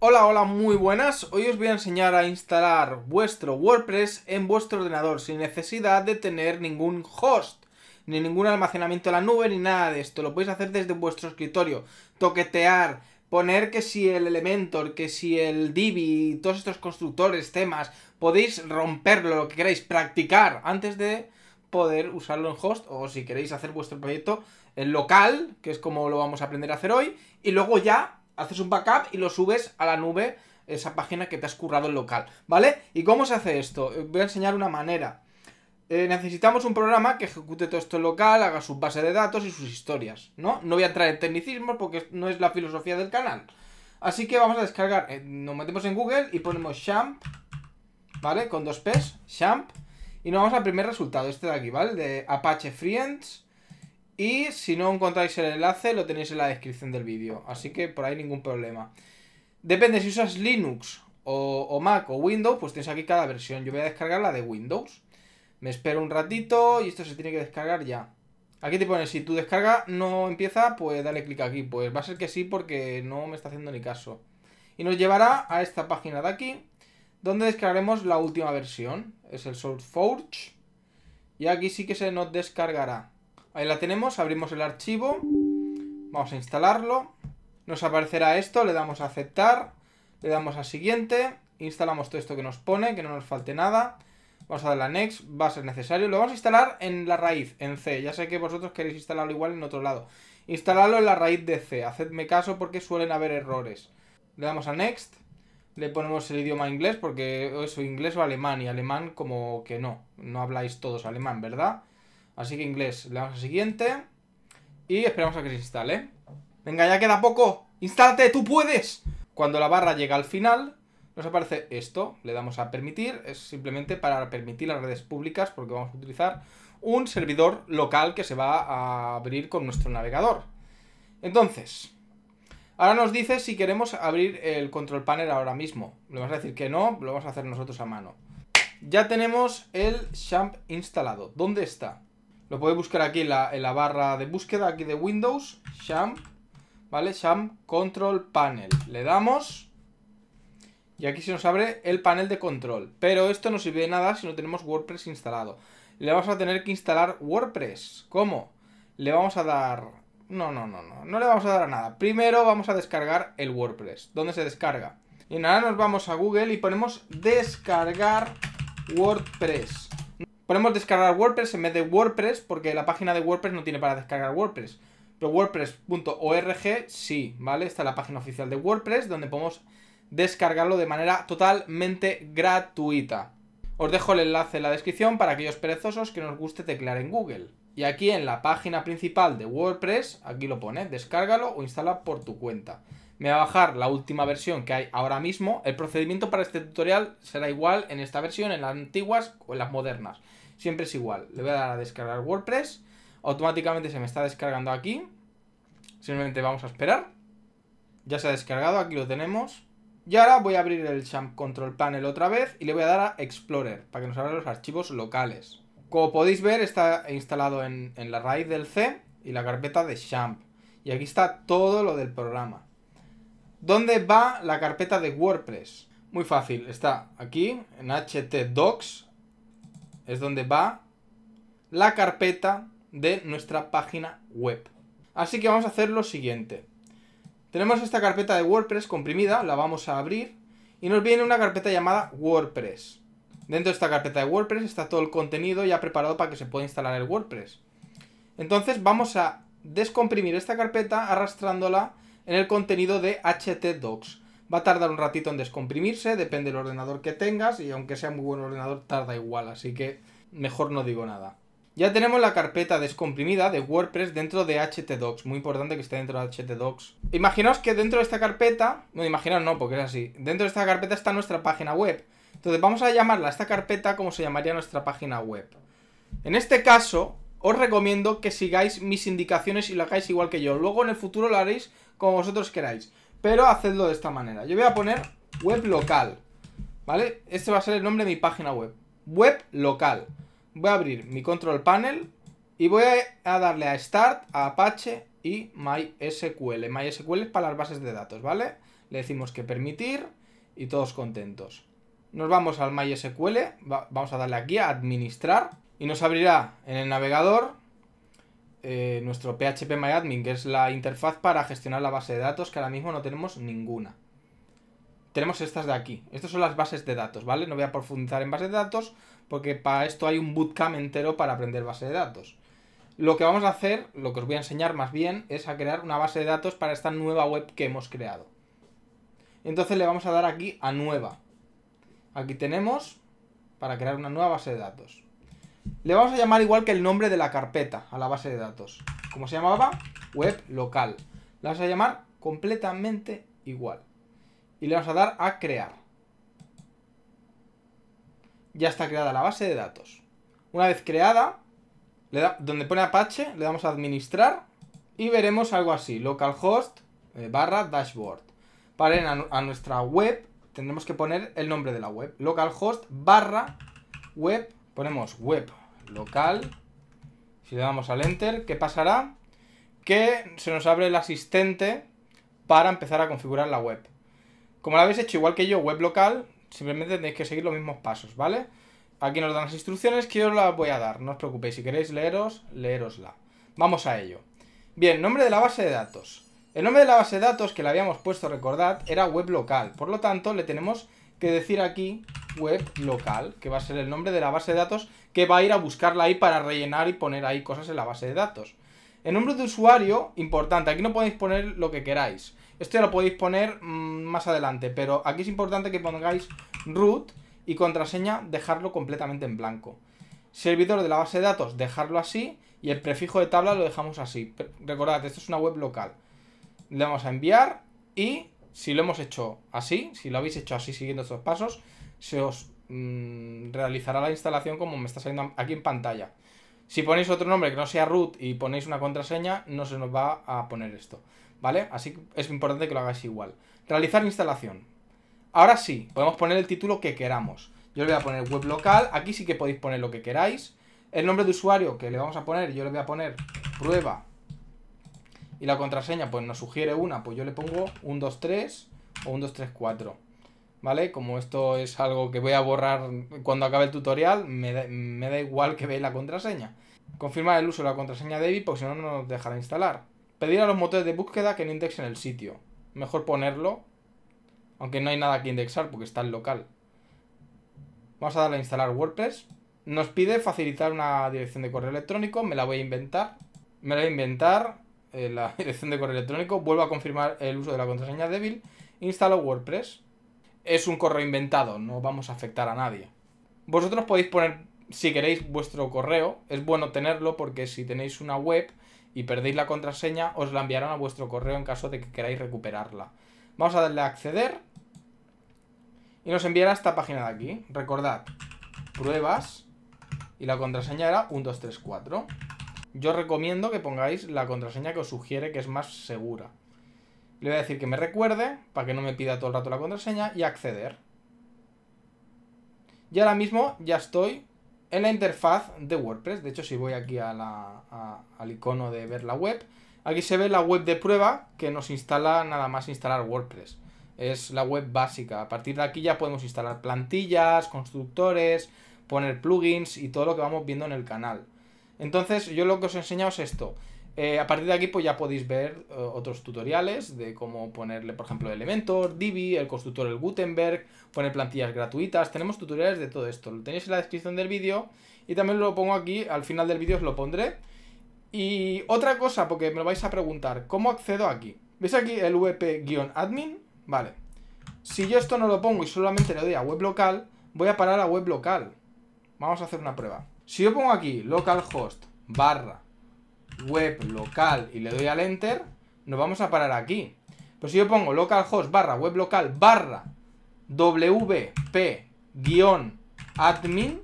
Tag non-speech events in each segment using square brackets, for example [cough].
Hola, hola, muy buenas. Hoy os voy a enseñar a instalar vuestro WordPress en vuestro ordenador sin necesidad de tener ningún host, ni ningún almacenamiento en la nube, ni nada de esto. Lo podéis hacer desde vuestro escritorio, toquetear, poner que si el Elementor, que si el Divi, todos estos constructores, temas, podéis romperlo, lo que queráis, practicar antes de poder usarlo en host o si queréis hacer vuestro proyecto en local, que es como lo vamos a aprender a hacer hoy, y luego ya haces un backup y lo subes a la nube, esa página que te has currado en local, ¿vale? ¿Y cómo se hace esto? Eh, voy a enseñar una manera. Eh, necesitamos un programa que ejecute todo esto en local, haga su base de datos y sus historias, ¿no? No voy a entrar en tecnicismo porque no es la filosofía del canal. Así que vamos a descargar, eh, nos metemos en Google y ponemos champ, ¿vale? Con dos P's, champ, y nos vamos al primer resultado, este de aquí, ¿vale? De Apache Friends, y si no encontráis el enlace, lo tenéis en la descripción del vídeo. Así que por ahí ningún problema. Depende si usas Linux o, Mac o Windows, pues tienes aquí cada versión. Yo voy a descargar la de Windows. Me espero un ratito y esto se tiene que descargar ya. Aquí te pone, si tu descarga no empieza, pues dale clic aquí. Pues va a ser que sí porque no me está haciendo ni caso. Y nos llevará a esta página de aquí, donde descargaremos la última versión. Es el SourceForge. Y aquí sí que se nos descargará. Ahí la tenemos, abrimos el archivo. Vamos a instalarlo. Nos aparecerá esto, le damos a aceptar. Le damos a siguiente. Instalamos todo esto que nos pone, que no nos falte nada. Vamos a darle a Next, va a ser necesario. Lo vamos a instalar en la raíz, en C. Ya sé que vosotros queréis instalarlo igual en otro lado. Instalarlo en la raíz de C. Hacedme caso porque suelen haber errores. Le damos a Next. Le ponemos el idioma inglés porque eso inglés o alemán. Y alemán como que no. No habláis todos alemán, ¿verdad? Así que inglés, le damos a siguiente. Y esperamos a que se instale. Venga, ya queda poco. Instálate, tú puedes. Cuando la barra llega al final, nos aparece esto. Le damos a permitir. Es simplemente para permitir las redes públicas porque vamos a utilizar un servidor local que se va a abrir con nuestro navegador. Entonces, ahora nos dice si queremos abrir el control panel ahora mismo. Le vamos a decir que no, lo vamos a hacer nosotros a mano. Ya tenemos el Champ instalado. ¿Dónde está? Lo podéis buscar aquí en la, barra de búsqueda, aquí de Windows, Sham, ¿vale? Sham Control Panel. Le damos y aquí se nos abre el panel de control. Pero esto no sirve de nada si no tenemos WordPress instalado. Le vamos a tener que instalar WordPress. ¿Cómo? Le vamos a dar... No, no, no, no. No le vamos a dar a nada. Primero vamos a descargar el WordPress. ¿Dónde se descarga? Y nada, nos vamos a Google y ponemos descargar WordPress. Podemos descargar WordPress en vez de WordPress porque la página de WordPress no tiene para descargar WordPress. Pero WordPress.org sí, ¿vale? Esta la página oficial de WordPress donde podemos descargarlo de manera totalmente gratuita. Os dejo el enlace en la descripción para aquellos perezosos que nos guste teclear en Google. Y aquí en la página principal de WordPress, aquí lo pone, descárgalo o instala por tu cuenta. Me va a bajar la última versión que hay ahora mismo. El procedimiento para este tutorial será igual en esta versión, en las antiguas o en las modernas siempre es igual. Le voy a dar a descargar WordPress. Automáticamente se me está descargando aquí. Simplemente vamos a esperar. Ya se ha descargado, aquí lo tenemos. Y ahora voy a abrir el Champ Control Panel otra vez y le voy a dar a Explorer para que nos abra los archivos locales. Como podéis ver, está instalado en, la raíz del C y la carpeta de Champ. Y aquí está todo lo del programa. ¿Dónde va la carpeta de WordPress? Muy fácil, está aquí en htdocs, es donde va la carpeta de nuestra página web. Así que vamos a hacer lo siguiente. Tenemos esta carpeta de WordPress comprimida, la vamos a abrir y nos viene una carpeta llamada WordPress. Dentro de esta carpeta de WordPress está todo el contenido ya preparado para que se pueda instalar el WordPress. Entonces vamos a descomprimir esta carpeta arrastrándola en el contenido de htdocs. Va a tardar un ratito en descomprimirse, depende del ordenador que tengas y aunque sea muy buen ordenador tarda igual, así que mejor no digo nada. Ya tenemos la carpeta descomprimida de WordPress dentro de htdocs. Muy importante que esté dentro de htdocs. Imaginaos que dentro de esta carpeta... no, imaginaos no, porque es así. Dentro de esta carpeta está nuestra página web. Entonces vamos a llamarla esta carpeta como se llamaría nuestra página web. En este caso, os recomiendo que sigáis mis indicaciones y lo hagáis igual que yo. Luego en el futuro lo haréis como vosotros queráis. Pero hacedlo de esta manera. Yo voy a poner web local. ¿Vale? Este va a ser el nombre de mi página web. Web local. Voy a abrir mi control panel y voy a darle a Start, a Apache y MySQL. MySQL es para las bases de datos, ¿vale? Le decimos que permitir y todos contentos. Nos vamos al MySQL, vamos a darle aquí a administrar y nos abrirá en el navegador eh, nuestro PHP MyAdmin, que es la interfaz para gestionar la base de datos, que ahora mismo no tenemos ninguna. Tenemos estas de aquí. Estas son las bases de datos, ¿vale? No voy a profundizar en base de datos, porque para esto hay un bootcamp entero para aprender base de datos. Lo que vamos a hacer, lo que os voy a enseñar más bien, es a crear una base de datos para esta nueva web que hemos creado. Entonces le vamos a dar aquí a nueva. Aquí tenemos para crear una nueva base de datos. Le vamos a llamar igual que el nombre de la carpeta a la base de datos. Como se llamaba? Web local. La vamos a llamar completamente igual. Y le vamos a dar a crear. Ya está creada la base de datos. Una vez creada, le da, donde pone Apache, le damos a administrar y veremos algo así. Localhost eh, barra dashboard. Para ir a, nuestra web tendremos que poner el nombre de la web. Localhost barra web Ponemos web local. Si le damos al enter, ¿qué pasará? Que se nos abre el asistente para empezar a configurar la web. Como la habéis hecho igual que yo, web local, simplemente tenéis que seguir los mismos pasos, ¿vale? Aquí nos dan las instrucciones que yo os las voy a dar, no os preocupéis, si queréis leeros, leerosla. Vamos a ello. Bien, nombre de la base de datos. El nombre de la base de datos que le habíamos puesto, recordad, era web local. Por lo tanto, le tenemos que decir aquí web local, que va a ser el nombre de la base de datos que va a ir a buscarla ahí para rellenar y poner ahí cosas en la base de datos. El nombre de usuario, importante, aquí no podéis poner lo que queráis. Esto ya lo podéis poner mm, más adelante, pero aquí es importante que pongáis root y contraseña dejarlo completamente en blanco. Servidor de la base de datos, dejarlo así y el prefijo de tabla lo dejamos así. Recordad, esto es una web local. Le vamos a enviar y si lo hemos hecho así, si lo habéis hecho así siguiendo estos pasos, se os mm, realizará la instalación como me está saliendo aquí en pantalla. Si ponéis otro nombre que no sea root y ponéis una contraseña, no se nos va a poner esto, ¿vale? Así que es importante que lo hagáis igual. Realizar instalación. Ahora sí, podemos poner el título que queramos. Yo le voy a poner web local, aquí sí que podéis poner lo que queráis. El nombre de usuario que le vamos a poner, yo le voy a poner prueba. Y la contraseña, pues nos sugiere una, pues yo le pongo 123 o 1234. ¿vale? Como esto es algo que voy a borrar cuando acabe el tutorial, me da, igual que veáis la contraseña. Confirmar el uso de la contraseña débil porque si no, no nos dejará instalar. Pedir a los motores de búsqueda que no indexen el sitio. Mejor ponerlo, aunque no hay nada que indexar porque está en local. Vamos a darle a instalar WordPress. Nos pide facilitar una dirección de correo electrónico, me la voy a inventar. Me la voy a inventar, eh, la [laughs] dirección de correo electrónico, vuelvo a confirmar el uso de la contraseña débil, instalo WordPress es un correo inventado, no vamos a afectar a nadie. Vosotros podéis poner, si queréis, vuestro correo. Es bueno tenerlo porque si tenéis una web y perdéis la contraseña, os la enviarán a vuestro correo en caso de que queráis recuperarla. Vamos a darle a acceder y nos enviará esta página de aquí. Recordad, pruebas y la contraseña era 1234. Yo recomiendo que pongáis la contraseña que os sugiere que es más segura. Le voy a decir que me recuerde, para que no me pida todo el rato la contraseña, y acceder. Y ahora mismo ya estoy en la interfaz de WordPress. De hecho, si voy aquí al icono de ver la web, aquí se ve la web de prueba que nos instala nada más instalar WordPress. Es la web básica. A partir de aquí ya podemos instalar plantillas, constructores, poner plugins y todo lo que vamos viendo en el canal. Entonces, yo lo que os he enseñado es esto. Eh, a partir de aquí pues ya podéis ver eh, otros tutoriales de cómo ponerle, por ejemplo, Elementor, Divi, el constructor el Gutenberg, poner plantillas gratuitas. Tenemos tutoriales de todo esto. Lo tenéis en la descripción del vídeo y también lo pongo aquí, al final del vídeo os lo pondré. Y otra cosa, porque me lo vais a preguntar, ¿cómo accedo aquí? ¿Veis aquí el wp-admin? Vale. Si yo esto no lo pongo y solamente le doy a web local, voy a parar a web local. Vamos a hacer una prueba. Si yo pongo aquí localhost barra web local y le doy al enter, nos vamos a parar aquí. Pues si yo pongo localhost barra web local barra wp guión admin,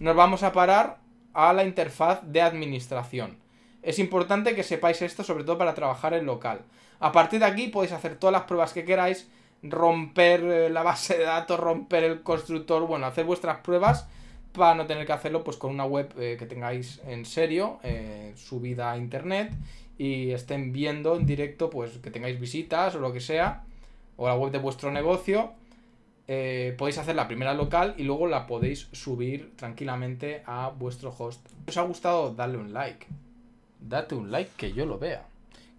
nos vamos a parar a la interfaz de administración. Es importante que sepáis esto, sobre todo para trabajar en local. A partir de aquí podéis hacer todas las pruebas que queráis, romper eh, la base de datos, romper el constructor, bueno, hacer vuestras pruebas para no tener que hacerlo pues con una web eh, que tengáis en serio, eh, subida a internet y estén viendo en directo pues que tengáis visitas o lo que sea, o la web de vuestro negocio, eh, podéis hacer la primera local y luego la podéis subir tranquilamente a vuestro host. Si os ha gustado, darle un like. Date un like que yo lo vea.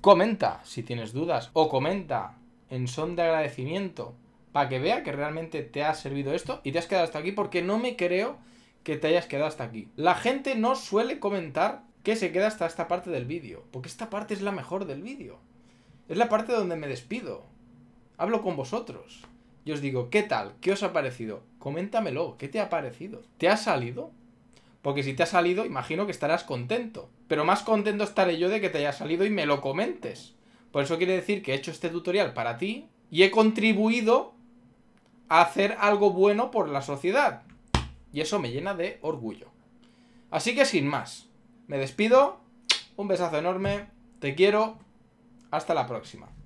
Comenta si tienes dudas o comenta en son de agradecimiento para que vea que realmente te ha servido esto y te has quedado hasta aquí porque no me creo que te hayas quedado hasta aquí. La gente no suele comentar que se queda hasta esta parte del vídeo, porque esta parte es la mejor del vídeo. Es la parte donde me despido. Hablo con vosotros. Y os digo, ¿qué tal? ¿Qué os ha parecido? Coméntamelo, ¿qué te ha parecido? ¿Te ha salido? Porque si te ha salido, imagino que estarás contento. Pero más contento estaré yo de que te haya salido y me lo comentes. Por eso quiere decir que he hecho este tutorial para ti y he contribuido a hacer algo bueno por la sociedad. Y eso me llena de orgullo. Así que sin más, me despido. Un besazo enorme. Te quiero. Hasta la próxima.